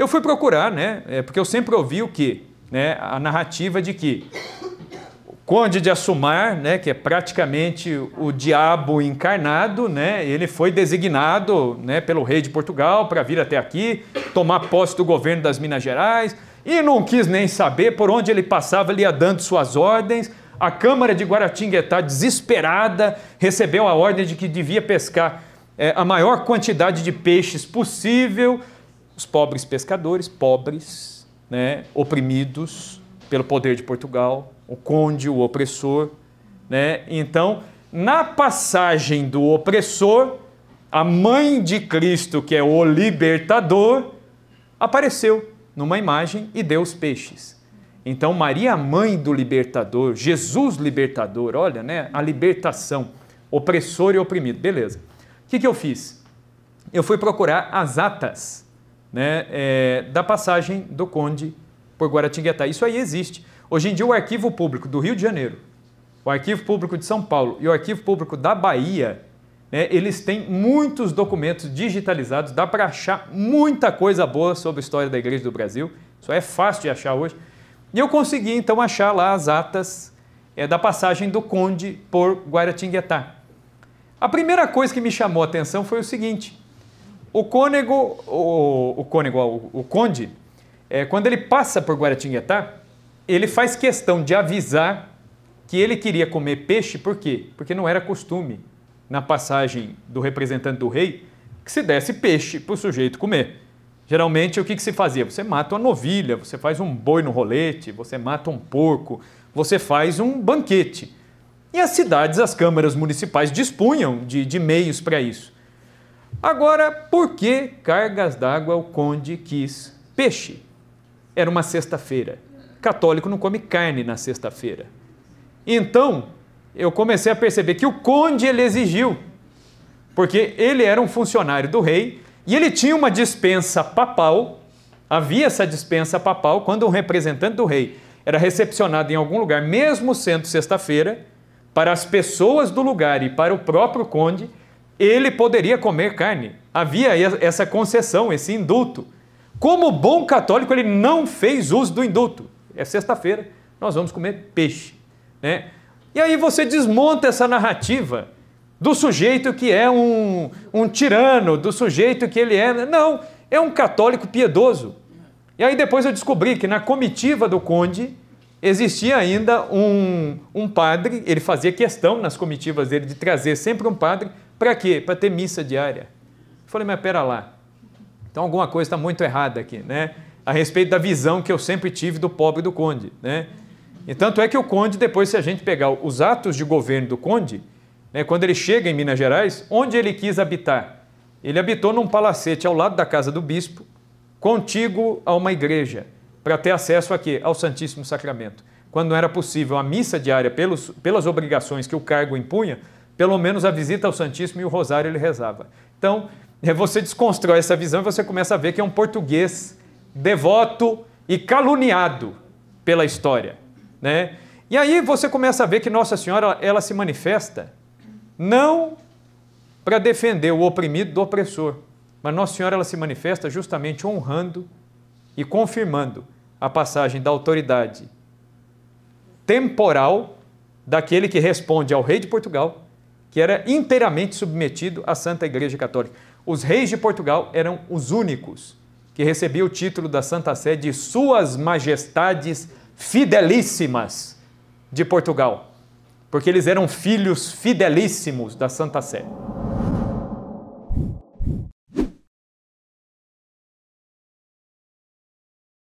Eu fui procurar, né? É, porque eu sempre ouvi o que? Né, a narrativa de que o Conde de Assumar, né, que é praticamente o diabo encarnado, né, ele foi designado né, pelo rei de Portugal para vir até aqui, tomar posse do governo das Minas Gerais, e não quis nem saber por onde ele passava, ele ia dando suas ordens. A Câmara de Guaratinguetá, desesperada, recebeu a ordem de que devia pescar é, a maior quantidade de peixes possível os pobres pescadores, pobres, né, oprimidos pelo poder de Portugal, o conde, o opressor. Né? Então, na passagem do opressor, a mãe de Cristo, que é o libertador, apareceu numa imagem e deu os peixes. Então, Maria, mãe do libertador, Jesus libertador, olha, né? A libertação, opressor e oprimido. Beleza. O que, que eu fiz? Eu fui procurar as atas né, é, da passagem do Conde por Guaratinguetá. Isso aí existe. Hoje em dia, o Arquivo Público do Rio de Janeiro, o Arquivo Público de São Paulo e o Arquivo Público da Bahia, né, eles têm muitos documentos digitalizados, dá para achar muita coisa boa sobre a história da Igreja do Brasil. Isso é fácil de achar hoje. E eu consegui, então, achar lá as atas é, da passagem do Conde por Guaratinguetá. A primeira coisa que me chamou a atenção foi o seguinte: o cônego, o, o cônego, o, o conde, é, quando ele passa por Guaratinguetá, ele faz questão de avisar que ele queria comer peixe, por quê? Porque não era costume na passagem do representante do rei que se desse peixe para o sujeito comer. Geralmente, o que, que se fazia? Você mata uma novilha, você faz um boi no rolete, você mata um porco, você faz um banquete. E as cidades, as câmaras municipais dispunham de, de meios para isso. Agora, por que cargas d'água o conde quis peixe? Era uma sexta-feira. Católico não come carne na sexta-feira. Então, eu comecei a perceber que o conde ele exigiu, porque ele era um funcionário do rei e ele tinha uma dispensa papal. Havia essa dispensa papal quando um representante do rei era recepcionado em algum lugar, mesmo sendo sexta-feira, para as pessoas do lugar e para o próprio conde, ele poderia comer carne. Havia essa concessão, esse indulto. Como bom católico, ele não fez uso do indulto. É sexta-feira, nós vamos comer peixe. Né? E aí você desmonta essa narrativa do sujeito que é um, um tirano, do sujeito que ele é. Né? Não, é um católico piedoso. E aí depois eu descobri que na comitiva do conde existia ainda um, um padre, ele fazia questão nas comitivas dele de trazer sempre um padre para quê? Para ter missa diária. Eu falei, mas pera lá. Então alguma coisa está muito errada aqui, né? A respeito da visão que eu sempre tive do pobre do conde, né? E tanto é que o conde, depois, se a gente pegar os atos de governo do conde, né, quando ele chega em Minas Gerais, onde ele quis habitar? Ele habitou num palacete ao lado da casa do bispo, contíguo a uma igreja, para ter acesso a quê? Ao Santíssimo Sacramento. Quando não era possível a missa diária pelos, pelas obrigações que o cargo impunha, pelo menos a visita ao Santíssimo e o Rosário ele rezava. Então, é, você desconstrói essa visão e você começa a ver que é um português devoto e caluniado pela história. Né? E aí você começa a ver que Nossa Senhora ela se manifesta não para defender o oprimido do opressor, mas Nossa Senhora ela se manifesta justamente honrando e confirmando a passagem da autoridade temporal daquele que responde ao rei de Portugal que era inteiramente submetido à Santa Igreja Católica. Os reis de Portugal eram os únicos que recebiam o título da Santa Sé de Suas Majestades Fidelíssimas de Portugal, porque eles eram filhos fidelíssimos da Santa Sé.